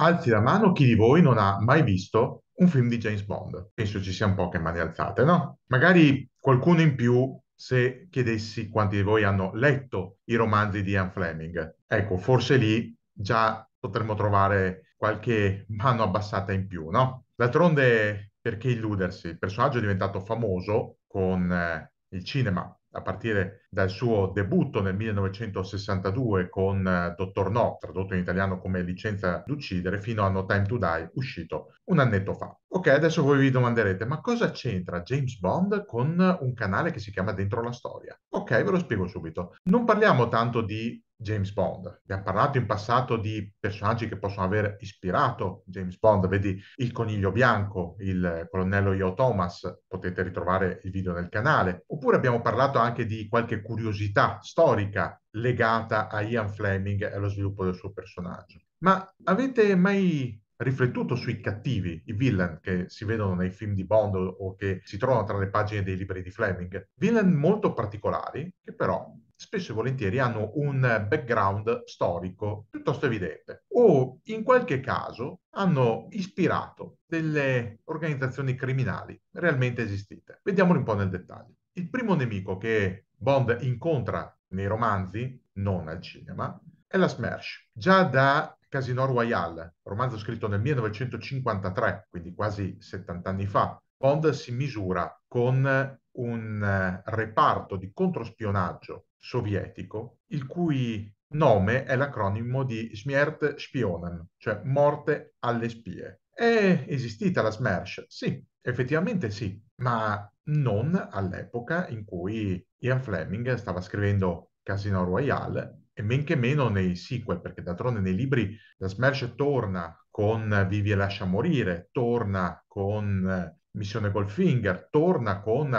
Alzi la mano chi di voi non ha mai visto un film di James Bond. Penso ci siano poche mani alzate, no? Magari qualcuno in più se chiedessi quanti di voi hanno letto i romanzi di Ian Fleming. Ecco, forse lì già potremmo trovare qualche mano abbassata in più, no? D'altronde, perché illudersi? Il personaggio è diventato famoso con eh, il cinema, a partire dal suo debutto nel 1962 con eh, Dottor No, tradotto in italiano come Licenza d'uccidere, fino a No Time to Die, uscito un annetto fa. Ok, adesso voi vi domanderete, ma cosa c'entra James Bond con un canale che si chiama Dentro la Storia? Ok, ve lo spiego subito. Non parliamo tanto di James Bond. Abbiamo parlato in passato di personaggi che possono aver ispirato James Bond, vedi il coniglio bianco, il colonnello Io Thomas, potete ritrovare il video nel canale, oppure abbiamo parlato anche di qualche curiosità storica legata a Ian Fleming e allo sviluppo del suo personaggio. Ma avete mai riflettuto sui cattivi, i villain che si vedono nei film di Bond o che si trovano tra le pagine dei libri di Fleming. Villain molto particolari che però spesso e volentieri hanno un background storico piuttosto evidente o in qualche caso hanno ispirato delle organizzazioni criminali realmente esistite. Vediamolo un po' nel dettaglio. Il primo nemico che Bond incontra nei romanzi, non al cinema, è la Smersh. Già da Casino Royale, romanzo scritto nel 1953, quindi quasi 70 anni fa, Bond si misura con un reparto di controspionaggio sovietico, il cui nome è l'acronimo di Smert Spionen, cioè morte alle spie. È esistita la SMERSH? Sì, effettivamente sì, ma non all'epoca in cui Ian Fleming stava scrivendo Casino Royale e men che meno nei sequel, perché d'altronde nei libri la SMERSH torna con Vivi e lascia morire, torna con eh, Missione Goldfinger, torna con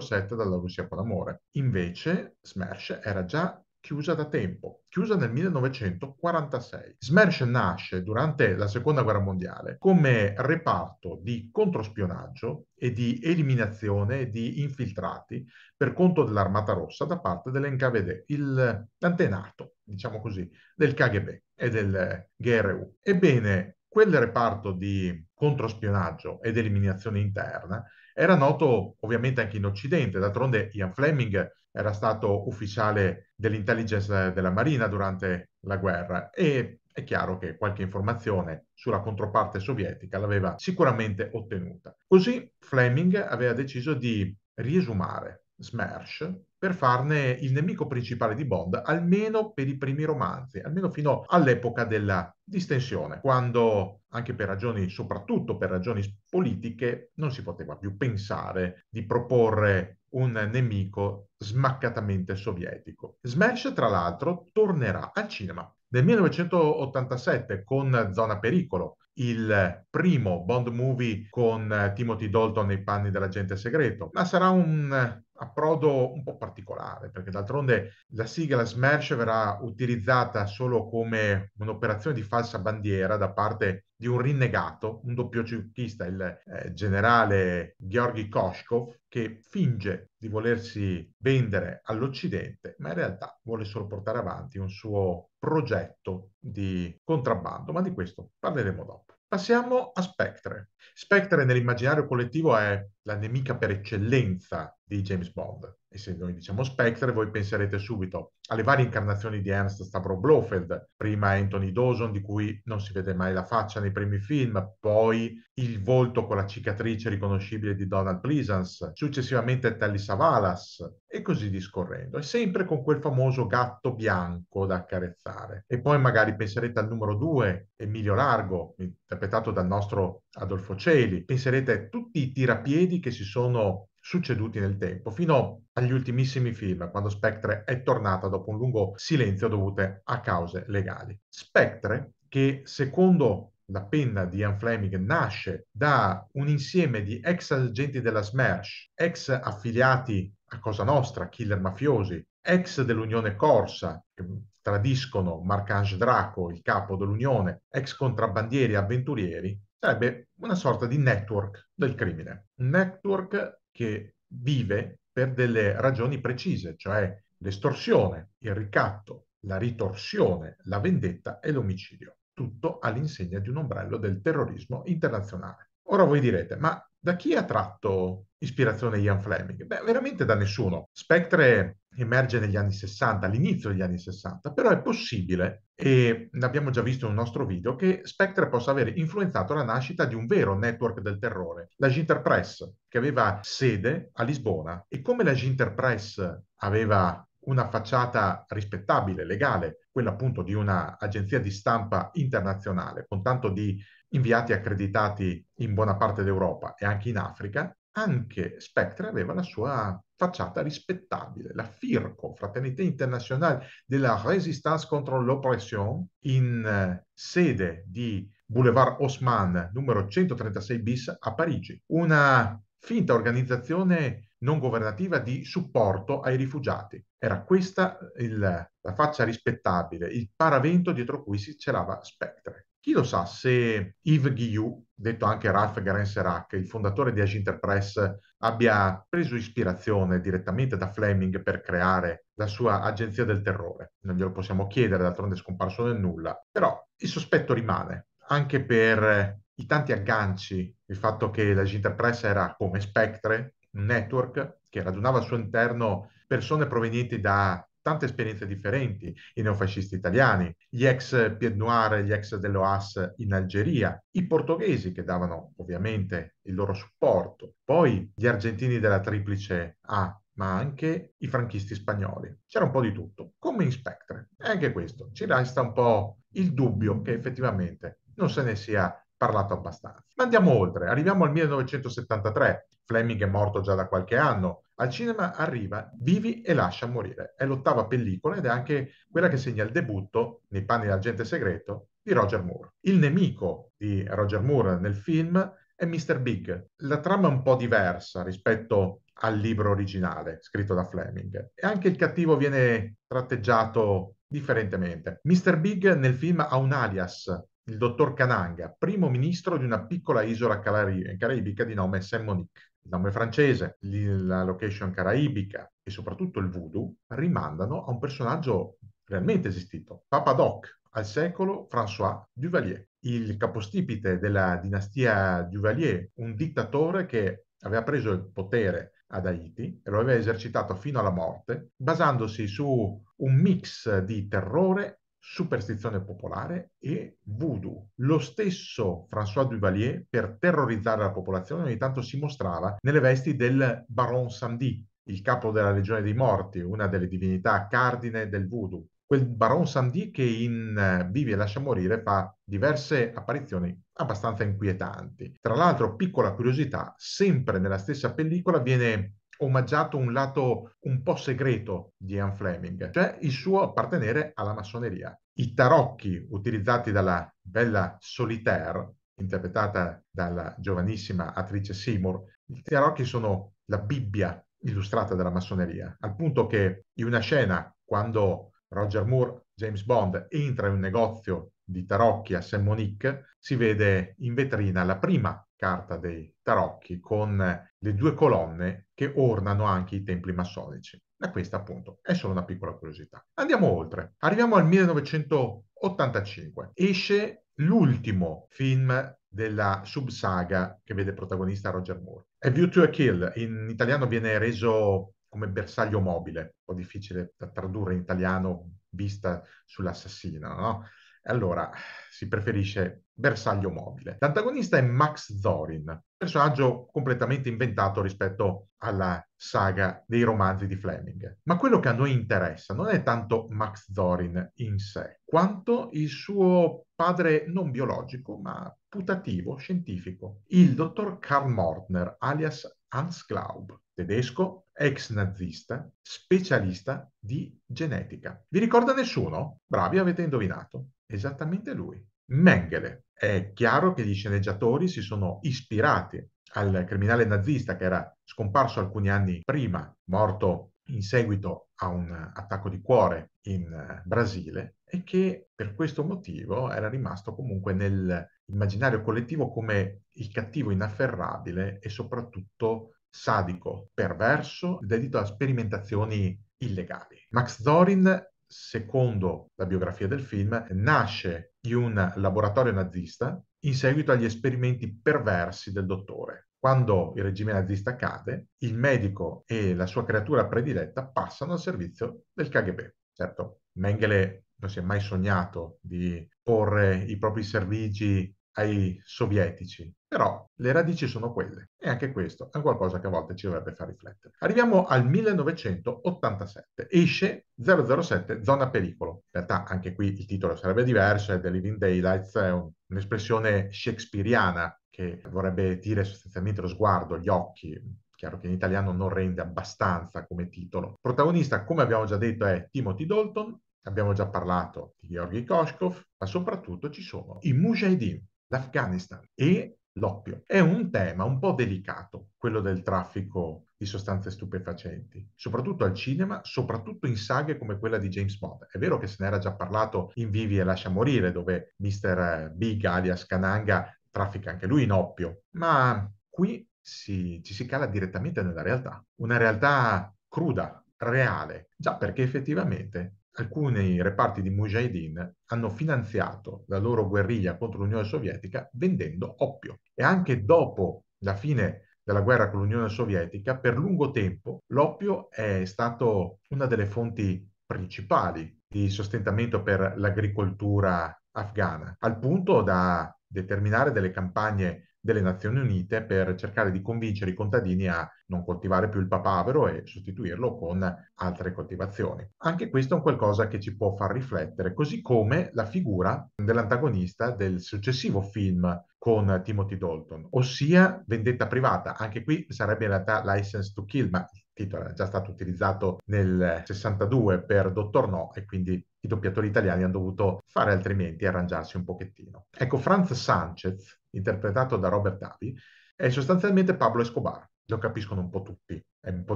007 dalla Russia con amore. Invece Smash era già chiusa da tempo, chiusa nel 1946. Smersh nasce durante la Seconda Guerra Mondiale come reparto di controspionaggio e di eliminazione di infiltrati per conto dell'Armata Rossa da parte dell'NKVD, il, antenato, diciamo così, del KGB e del GRU. Ebbene, quel reparto di controspionaggio ed eliminazione interna era noto ovviamente anche in Occidente, d'altronde Ian Fleming era stato ufficiale dell'intelligence della Marina durante la guerra e è chiaro che qualche informazione sulla controparte sovietica l'aveva sicuramente ottenuta. Così Fleming aveva deciso di riesumare Smersh per farne il nemico principale di Bond, almeno per i primi romanzi, almeno fino all'epoca della distensione, quando anche per ragioni, soprattutto per ragioni politiche, non si poteva più pensare di proporre un nemico smaccatamente sovietico. Smash, tra l'altro, tornerà al cinema. Nel 1987 con Zona Pericolo, il primo Bond movie con Timothy Dalton nei panni dell'agente segreto, ma sarà un approdo un po' particolare, perché d'altronde la sigla Smersh verrà utilizzata solo come un'operazione di falsa bandiera da parte di un rinnegato, un doppio cicchista, il eh, generale Gheorghi Koshkov, che finge di volersi vendere all'Occidente, ma in realtà vuole solo portare avanti un suo progetto di contrabbando, ma di questo parleremo dopo. Passiamo a Spectre. Spectre nell'immaginario collettivo è la nemica per eccellenza di James Bond. E se noi diciamo Spectre, voi penserete subito alle varie incarnazioni di Ernst Stavro Blofeld, prima Anthony Dawson, di cui non si vede mai la faccia nei primi film, poi il volto con la cicatrice riconoscibile di Donald Pleasance, successivamente Telly Savalas, e così discorrendo. E sempre con quel famoso gatto bianco da accarezzare. E poi magari penserete al numero 2, Emilio Largo, interpretato dal nostro Adolfo Celi, penserete a tutti i tirapiedi che si sono succeduti nel tempo, fino agli ultimissimi film, quando Spectre è tornata dopo un lungo silenzio dovute a cause legali. Spectre, che secondo la penna di Ian Fleming nasce da un insieme di ex agenti della Smersh, ex affiliati a Cosa Nostra, killer mafiosi, ex dell'Unione Corsa, che tradiscono Marc-Ange Draco, il capo dell'Unione, ex contrabbandieri e avventurieri, sarebbe una sorta di network del crimine, un network che vive per delle ragioni precise, cioè l'estorsione, il ricatto, la ritorsione, la vendetta e l'omicidio, tutto all'insegna di un ombrello del terrorismo internazionale. Ora voi direte, ma da chi ha tratto ispirazione Ian Fleming? Beh, veramente da nessuno. Spectre emerge negli anni 60, all'inizio degli anni 60, però è possibile, e l'abbiamo già visto in un nostro video, che Spectre possa aver influenzato la nascita di un vero network del terrore, la Ginterpress, che aveva sede a Lisbona. E come la Ginterpress aveva una facciata rispettabile, legale, quella appunto di un'agenzia di stampa internazionale, con tanto di inviati accreditati in buona parte d'Europa e anche in Africa, anche Spectre aveva la sua facciata rispettabile, la FIRCO, Fraternità Internazionale della Resistance contro l'Oppression, in eh, sede di Boulevard Haussmann numero 136 bis a Parigi, una finta organizzazione non governativa di supporto ai rifugiati. Era questa il, la faccia rispettabile, il paravento dietro cui si celava Spectre. Chi lo sa se Yves Guillou, detto anche Ralph Garen-Serac, il fondatore di Aginter Press, abbia preso ispirazione direttamente da Fleming per creare la sua agenzia del terrore. Non glielo possiamo chiedere, d'altronde è scomparso nel nulla, però il sospetto rimane, anche per i tanti agganci, il fatto che l'Aginter Press era come Spectre, un network che radunava al suo interno persone provenienti da tante esperienze differenti, i neofascisti italiani, gli ex Pied Noir, gli ex dell'OAS in Algeria, i portoghesi che davano ovviamente il loro supporto, poi gli argentini della triplice A, ma anche i franchisti spagnoli. C'era un po' di tutto, come in Spectre. E anche questo, ci resta un po' il dubbio che effettivamente non se ne sia parlato abbastanza. Ma andiamo oltre, arriviamo al 1973, Fleming è morto già da qualche anno, al cinema arriva Vivi e lascia morire, è l'ottava pellicola ed è anche quella che segna il debutto, nei panni dell'agente segreto, di Roger Moore. Il nemico di Roger Moore nel film è Mr. Big. La trama è un po' diversa rispetto al libro originale scritto da Fleming e anche il cattivo viene tratteggiato differentemente. Mr. Big nel film ha un alias il dottor Cananga, primo ministro di una piccola isola caraibica di nome Saint Monique. Il nome francese, la location caraibica e soprattutto il voodoo rimandano a un personaggio realmente esistito, Papa Doc, al secolo François Duvalier, il capostipite della dinastia Duvalier, un dittatore che aveva preso il potere ad Haiti e lo aveva esercitato fino alla morte, basandosi su un mix di terrore superstizione popolare e voodoo. Lo stesso François Duvalier, per terrorizzare la popolazione, ogni tanto si mostrava nelle vesti del Baron Samedi, il capo della Legione dei Morti, una delle divinità cardine del voodoo. Quel Baron Samedi che in eh, Vivi e Lascia Morire fa diverse apparizioni abbastanza inquietanti. Tra l'altro, piccola curiosità, sempre nella stessa pellicola viene omaggiato un lato un po' segreto di Ian Fleming, cioè il suo appartenere alla massoneria. I tarocchi utilizzati dalla bella Solitaire, interpretata dalla giovanissima attrice Seymour, i tarocchi sono la Bibbia illustrata dalla massoneria, al punto che in una scena, quando Roger Moore, James Bond, entra in un negozio di tarocchi a Saint Monique, si vede in vetrina la prima carta dei tarocchi con le due colonne che ornano anche i templi massonici. Ma questa appunto è solo una piccola curiosità. Andiamo oltre. Arriviamo al 1985. Esce l'ultimo film della subsaga che vede protagonista Roger Moore. È View to a Kill, in italiano viene reso come bersaglio mobile, un po' difficile da tradurre in italiano vista sull'assassino, no? Allora, si preferisce bersaglio mobile. L'antagonista è Max Zorin, personaggio completamente inventato rispetto alla saga dei romanzi di Fleming. Ma quello che a noi interessa non è tanto Max Zorin in sé, quanto il suo padre non biologico, ma putativo, scientifico, il dottor Karl Mortner, alias Hans Glaub, tedesco, ex nazista, specialista di genetica. Vi ricorda nessuno? Bravi, avete indovinato. Esattamente lui, Mengele. È chiaro che gli sceneggiatori si sono ispirati al criminale nazista che era scomparso alcuni anni prima, morto in seguito a un attacco di cuore in eh, Brasile e che per questo motivo era rimasto comunque nell'immaginario collettivo come il cattivo inafferrabile e soprattutto sadico, perverso, dedito a sperimentazioni illegali. Max Zorin secondo la biografia del film, nasce di un laboratorio nazista in seguito agli esperimenti perversi del dottore. Quando il regime nazista cade, il medico e la sua creatura prediletta passano al servizio del KGB. Certo, Mengele non si è mai sognato di porre i propri servigi ai sovietici, però le radici sono quelle e anche questo è qualcosa che a volte ci dovrebbe far riflettere. Arriviamo al 1987, esce 007 Zona Pericolo, in realtà anche qui il titolo sarebbe diverso, è The Living Daylights, è un, un'espressione shakespeariana che vorrebbe dire sostanzialmente lo sguardo, gli occhi, chiaro che in italiano non rende abbastanza come titolo. Protagonista, come abbiamo già detto, è Timothy Dalton, abbiamo già parlato di Georgi Koshkov, ma soprattutto ci sono i Mujahideen, l'Afghanistan e l'oppio. È un tema un po' delicato, quello del traffico di sostanze stupefacenti, soprattutto al cinema, soprattutto in saghe come quella di James Bond. È vero che se ne era già parlato in Vivi e Lascia Morire, dove Mr. Eh, Big alias Kananga traffica anche lui in oppio, ma qui si, ci si cala direttamente nella realtà, una realtà cruda, reale, già perché effettivamente alcuni reparti di Mujahideen hanno finanziato la loro guerriglia contro l'Unione Sovietica vendendo oppio. E anche dopo la fine della guerra con l'Unione Sovietica, per lungo tempo l'oppio è stato una delle fonti principali di sostentamento per l'agricoltura afghana, al punto da determinare delle campagne delle Nazioni Unite per cercare di convincere i contadini a non coltivare più il papavero e sostituirlo con altre coltivazioni. Anche questo è un qualcosa che ci può far riflettere, così come la figura dell'antagonista del successivo film con Timothy Dalton, ossia vendetta privata. Anche qui sarebbe in realtà license to kill, ma il titolo era già stato utilizzato nel 62 per Dottor No e quindi i doppiatori italiani hanno dovuto fare altrimenti e arrangiarsi un pochettino. Ecco, Franz Sanchez, interpretato da Robert Davi, è sostanzialmente Pablo Escobar. Lo capiscono un po' tutti. È un po'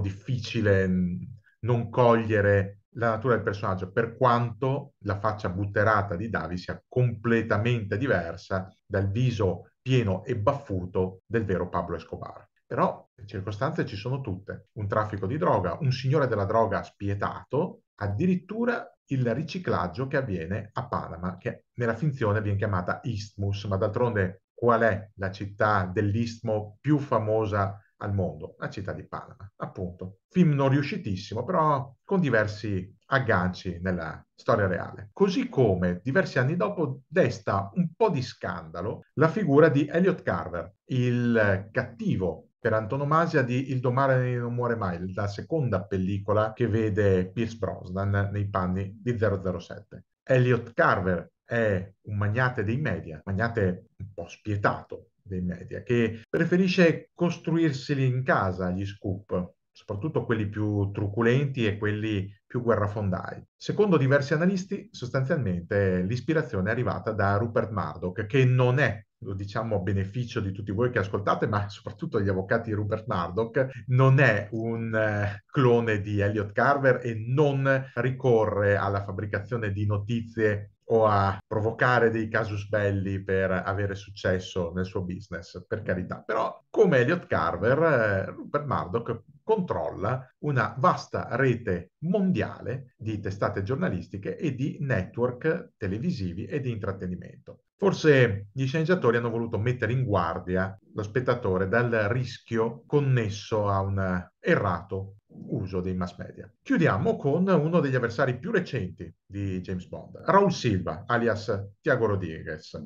difficile mm, non cogliere la natura del personaggio, per quanto la faccia butterata di Davi sia completamente diversa dal viso pieno e baffuto del vero Pablo Escobar. Però circostanze ci sono tutte. Un traffico di droga, un signore della droga spietato, addirittura il riciclaggio che avviene a Panama, che nella finzione viene chiamata Istmus, ma d'altronde qual è la città dell'istmo più famosa al mondo? La città di Panama, appunto. Film non riuscitissimo, però con diversi agganci nella storia reale. Così come diversi anni dopo desta un po' di scandalo la figura di Elliot Carver, il cattivo per antonomasia di Il domare non muore mai, la seconda pellicola che vede Pierce Brosnan nei panni di 007. Elliot Carver è un magnate dei media, magnate un po' spietato dei media, che preferisce costruirseli in casa gli scoop, soprattutto quelli più truculenti e quelli più guerrafondai. Secondo diversi analisti, sostanzialmente l'ispirazione è arrivata da Rupert Murdoch, che non è lo diciamo a beneficio di tutti voi che ascoltate, ma soprattutto gli avvocati di Rupert Murdoch, non è un eh, clone di Elliot Carver e non ricorre alla fabbricazione di notizie o a provocare dei casus belli per avere successo nel suo business, per carità. Però, come Elliot Carver, eh, Rupert Murdoch controlla una vasta rete mondiale di testate giornalistiche e di network televisivi e di intrattenimento. Forse gli sceneggiatori hanno voluto mettere in guardia lo spettatore dal rischio connesso a un errato uso dei mass media. Chiudiamo con uno degli avversari più recenti di James Bond, Raul Silva, alias Tiago Rodriguez,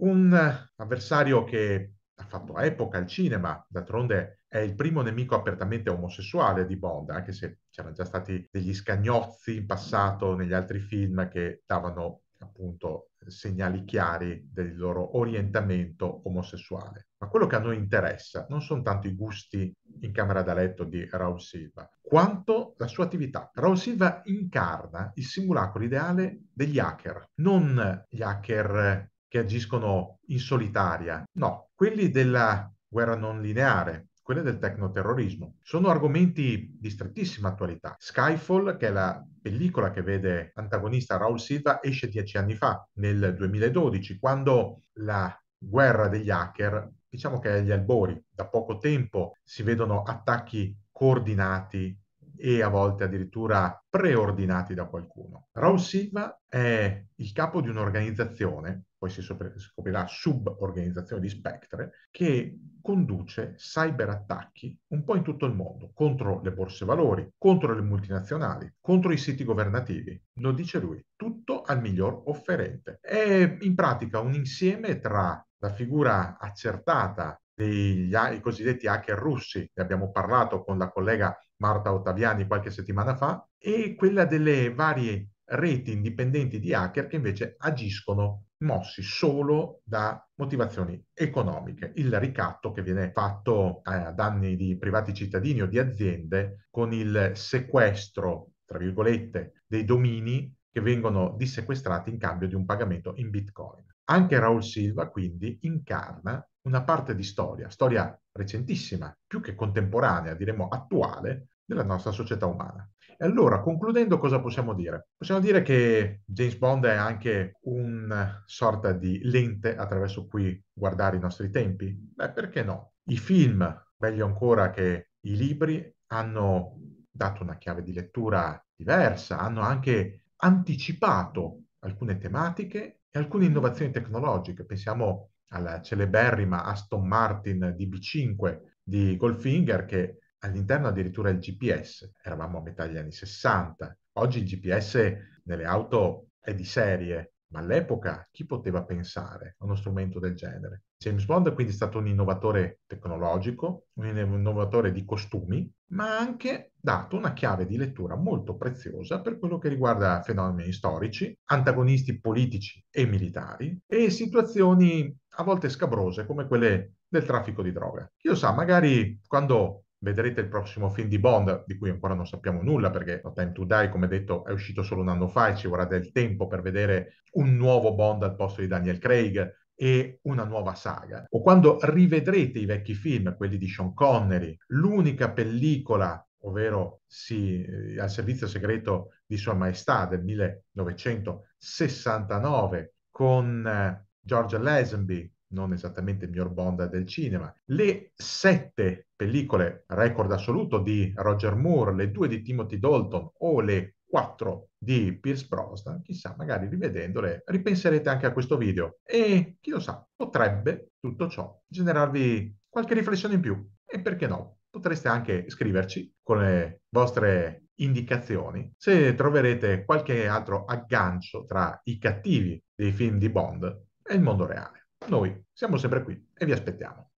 un avversario che ha fatto epoca al cinema, d'altronde è il primo nemico apertamente omosessuale di Bond, anche se c'erano già stati degli scagnozzi in passato negli altri film che davano appunto eh, segnali chiari del loro orientamento omosessuale. Ma quello che a noi interessa non sono tanto i gusti in camera da letto di Raul Silva, quanto la sua attività. Raul Silva incarna il simulacro ideale degli hacker, non gli hacker che agiscono in solitaria, no, quelli della guerra non lineare, quelle del tecnoterrorismo. Sono argomenti di strettissima attualità. Skyfall, che è la pellicola che vede antagonista Raul Silva, esce dieci anni fa, nel 2012, quando la guerra degli hacker, diciamo che è agli albori, da poco tempo si vedono attacchi coordinati e a volte addirittura preordinati da qualcuno. Raul Silva è il capo di un'organizzazione, poi si scoprirà suborganizzazione di Spectre, che conduce cyberattacchi un po' in tutto il mondo, contro le borse valori, contro le multinazionali, contro i siti governativi. Lo dice lui, tutto al miglior offerente. È in pratica un insieme tra la figura accertata degli, i cosiddetti hacker russi, ne abbiamo parlato con la collega Marta Ottaviani qualche settimana fa, e quella delle varie reti indipendenti di hacker che invece agiscono mossi solo da motivazioni economiche, il ricatto che viene fatto a danni di privati cittadini o di aziende con il sequestro, tra virgolette, dei domini che vengono dissequestrati in cambio di un pagamento in bitcoin. Anche Raul Silva quindi incarna una parte di storia, storia recentissima, più che contemporanea, diremmo attuale, della nostra società umana. E allora, concludendo, cosa possiamo dire? Possiamo dire che James Bond è anche una sorta di lente attraverso cui guardare i nostri tempi? Beh, perché no? I film, meglio ancora che i libri, hanno dato una chiave di lettura diversa, hanno anche anticipato alcune tematiche e alcune innovazioni tecnologiche. Pensiamo alla celeberrima Aston Martin DB5 di Goldfinger che all'interno addirittura il GPS, eravamo a metà degli anni 60, oggi il GPS nelle auto è di serie, ma all'epoca chi poteva pensare a uno strumento del genere? James Bond è quindi stato un innovatore tecnologico, un innovatore di costumi, ma ha anche dato una chiave di lettura molto preziosa per quello che riguarda fenomeni storici, antagonisti politici e militari e situazioni a volte scabrose come quelle del traffico di droga. Chi lo sa, magari quando Vedrete il prossimo film di Bond, di cui ancora non sappiamo nulla perché No Time to Die, come detto, è uscito solo un anno fa e ci vorrà del tempo per vedere un nuovo Bond al posto di Daniel Craig e una nuova saga. O quando rivedrete i vecchi film, quelli di Sean Connery, l'unica pellicola ovvero sì, eh, al servizio segreto di Sua Maestà del 1969 con eh, George Lazenby non esattamente il miglior Bond del cinema. Le sette pellicole record assoluto di Roger Moore, le due di Timothy Dalton o le quattro di Pierce Brosnan, chissà, magari rivedendole ripenserete anche a questo video e chi lo sa, potrebbe tutto ciò generarvi qualche riflessione in più e perché no? Potreste anche scriverci con le vostre indicazioni se troverete qualche altro aggancio tra i cattivi dei film di Bond e il mondo reale. Noi siamo sempre qui e vi aspettiamo.